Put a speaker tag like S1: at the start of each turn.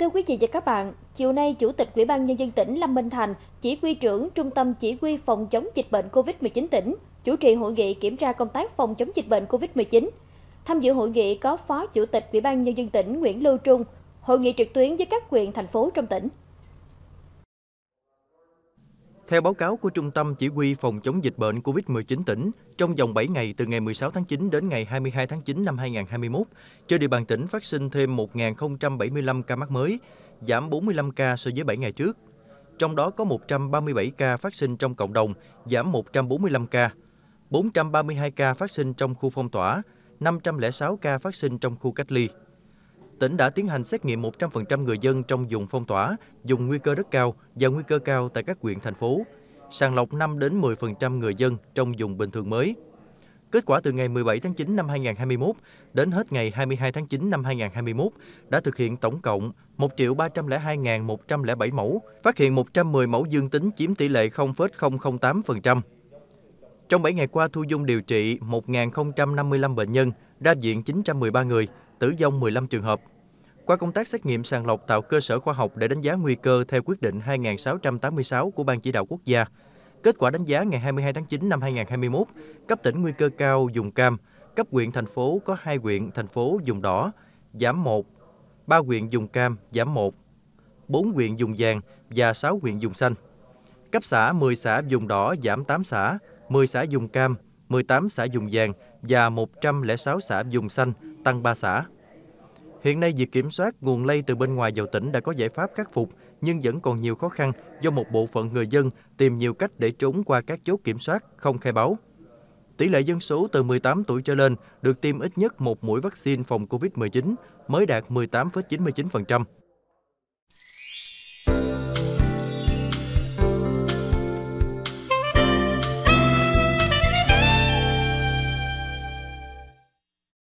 S1: Thưa quý vị và các bạn, chiều nay Chủ tịch Ủy ban nhân dân tỉnh Lâm Minh Thành, chỉ huy trưởng Trung tâm chỉ huy phòng chống dịch bệnh COVID-19 tỉnh, chủ trì hội nghị kiểm tra công tác phòng chống dịch bệnh COVID-19. Tham dự hội nghị có Phó Chủ tịch Ủy ban nhân dân tỉnh Nguyễn Lưu Trung, hội nghị trực tuyến với các quyền thành phố trong tỉnh.
S2: Theo báo cáo của Trung tâm Chỉ huy Phòng chống dịch bệnh COVID-19 tỉnh, trong vòng 7 ngày từ ngày 16 tháng 9 đến ngày 22 tháng 9 năm 2021, trên địa bàn tỉnh phát sinh thêm 1.075 ca mắc mới, giảm 45 ca so với 7 ngày trước. Trong đó có 137 ca phát sinh trong cộng đồng, giảm 145 ca, 432 ca phát sinh trong khu phong tỏa, 506 ca phát sinh trong khu cách ly tỉnh đã tiến hành xét nghiệm 100% người dân trong vùng phong tỏa, dùng nguy cơ rất cao và nguy cơ cao tại các huyện thành phố, sàng lọc 5 đến 10% người dân trong dùng bình thường mới. Kết quả từ ngày 17 tháng 9 năm 2021 đến hết ngày 22 tháng 9 năm 2021 đã thực hiện tổng cộng 1.302.107 mẫu, phát hiện 110 mẫu dương tính chiếm tỷ lệ 0,008%. Trong 7 ngày qua thu dung điều trị 1.055 bệnh nhân, ra viện 913 người, tử vong 15 trường hợp. Qua công tác xét nghiệm sàng lọc tạo cơ sở khoa học để đánh giá nguy cơ theo quyết định 2686 của Ban Chỉ đạo Quốc gia, kết quả đánh giá ngày 22 tháng 9 năm 2021, cấp tỉnh nguy cơ cao dùng cam, cấp huyện thành phố có 2 huyện thành phố dùng đỏ, giảm 1, 3 huyện dùng cam giảm 1, 4 huyện dùng vàng và 6 huyện dùng xanh. Cấp xã 10 xã dùng đỏ giảm 8 xã, 10 xã dùng cam, 18 xã dùng vàng và 106 xã dùng xanh tăng 3 xã. Hiện nay, việc kiểm soát nguồn lây từ bên ngoài vào tỉnh đã có giải pháp khắc phục, nhưng vẫn còn nhiều khó khăn do một bộ phận người dân tìm nhiều cách để trốn qua các chốt kiểm soát, không khai báo. Tỷ lệ dân số từ 18 tuổi trở lên được tiêm ít nhất một mũi vaccine phòng COVID-19 mới đạt 18,99%.